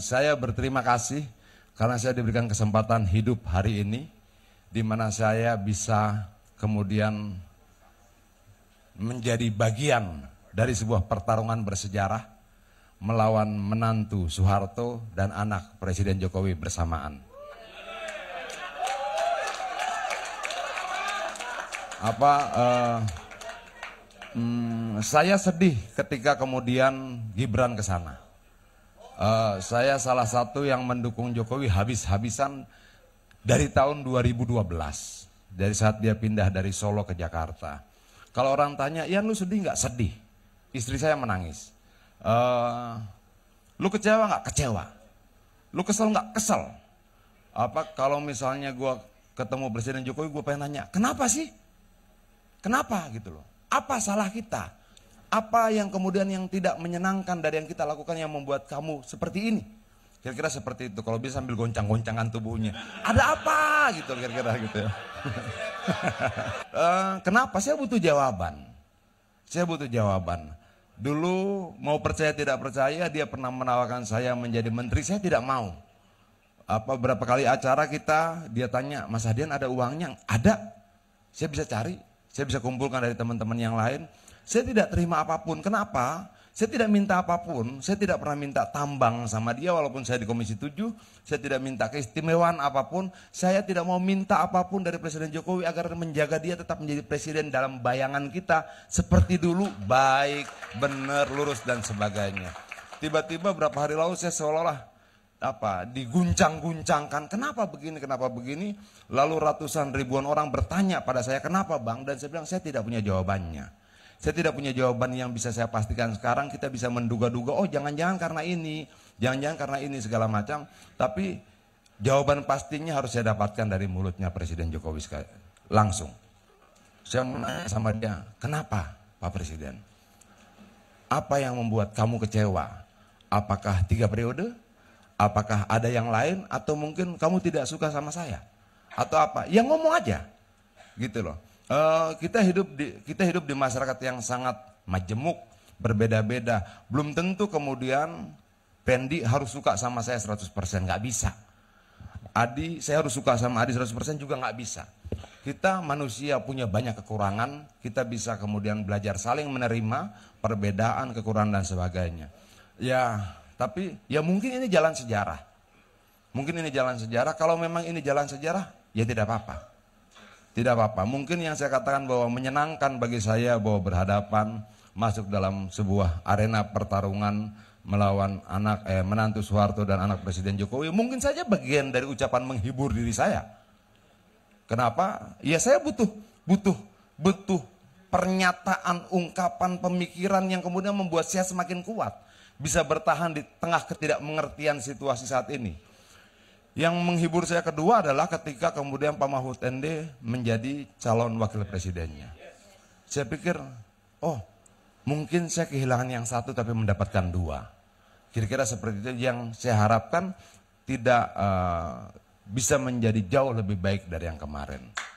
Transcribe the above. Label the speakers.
Speaker 1: Saya berterima kasih karena saya diberikan kesempatan hidup hari ini di mana saya bisa kemudian menjadi bagian dari sebuah pertarungan bersejarah melawan menantu Soeharto dan anak Presiden Jokowi bersamaan. Apa uh, hmm, saya sedih ketika kemudian Gibran ke sana. Uh, saya salah satu yang mendukung Jokowi habis-habisan dari tahun 2012. Dari saat dia pindah dari Solo ke Jakarta. Kalau orang tanya, ya lu sedih nggak? Sedih. Istri saya menangis. Uh, lu kecewa nggak? Kecewa. Lu kesel nggak? Kesel. Apa kalau misalnya gue ketemu Presiden Jokowi, gue pengen nanya, kenapa sih? Kenapa gitu loh? Apa salah kita? Apa yang kemudian yang tidak menyenangkan dari yang kita lakukan yang membuat kamu seperti ini? Kira-kira seperti itu. Kalau bisa sambil goncang-goncangan tubuhnya. Ada apa gitu kira-kira gitu ya. Eh, kenapa? Saya butuh jawaban. Saya butuh jawaban. Dulu mau percaya tidak percaya dia pernah menawarkan saya menjadi menteri. Saya tidak mau. Apa berapa kali acara kita dia tanya Mas Hadian ada uangnya? Ada. Saya bisa cari. Saya bisa kumpulkan dari teman-teman yang lain saya tidak terima apapun. Kenapa? Saya tidak minta apapun, saya tidak pernah minta tambang sama dia walaupun saya di Komisi 7, saya tidak minta keistimewaan apapun, saya tidak mau minta apapun dari Presiden Jokowi agar menjaga dia tetap menjadi presiden dalam bayangan kita seperti dulu, baik, benar, lurus dan sebagainya. Tiba-tiba berapa hari lalu saya seolah-olah apa diguncang-guncangkan kenapa begini kenapa begini lalu ratusan ribuan orang bertanya pada saya kenapa bang dan saya bilang saya tidak punya jawabannya saya tidak punya jawaban yang bisa saya pastikan sekarang. Kita bisa menduga-duga, oh jangan-jangan karena ini, jangan-jangan karena ini segala macam. Tapi jawaban pastinya harus saya dapatkan dari mulutnya Presiden Jokowi langsung. Saya menanya sama dia, kenapa Pak Presiden? Apa yang membuat kamu kecewa? Apakah tiga periode? Apakah ada yang lain? Atau mungkin kamu tidak suka sama saya? Atau apa? Ya ngomong aja. Gitu loh. Eh, kita hidup di kita hidup di masyarakat yang sangat majemuk, berbeda-beda. Belum tentu kemudian Pendi harus suka sama saya 100%, nggak bisa. Adi, saya harus suka sama Adi 100% juga nggak bisa. Kita manusia punya banyak kekurangan, kita bisa kemudian belajar saling menerima perbedaan, kekurangan dan sebagainya. Ya, tapi ya mungkin ini jalan sejarah. Mungkin ini jalan sejarah, kalau memang ini jalan sejarah, ya tidak apa-apa. Tidak apa-apa. Mungkin yang saya katakan bahwa menyenangkan bagi saya bahwa berhadapan masuk dalam sebuah arena pertarungan melawan anak eh, menantu Soeharto dan anak Presiden Jokowi mungkin saja bagian dari ucapan menghibur diri saya. Kenapa? Ya saya butuh butuh butuh pernyataan ungkapan pemikiran yang kemudian membuat saya semakin kuat bisa bertahan di tengah ketidakmengertian situasi saat ini. Yang menghibur saya kedua adalah ketika kemudian Pak Mahfud ND menjadi calon wakil presidennya. Saya pikir, oh mungkin saya kehilangan yang satu tapi mendapatkan dua. Kira-kira seperti itu yang saya harapkan tidak uh, bisa menjadi jauh lebih baik dari yang kemarin.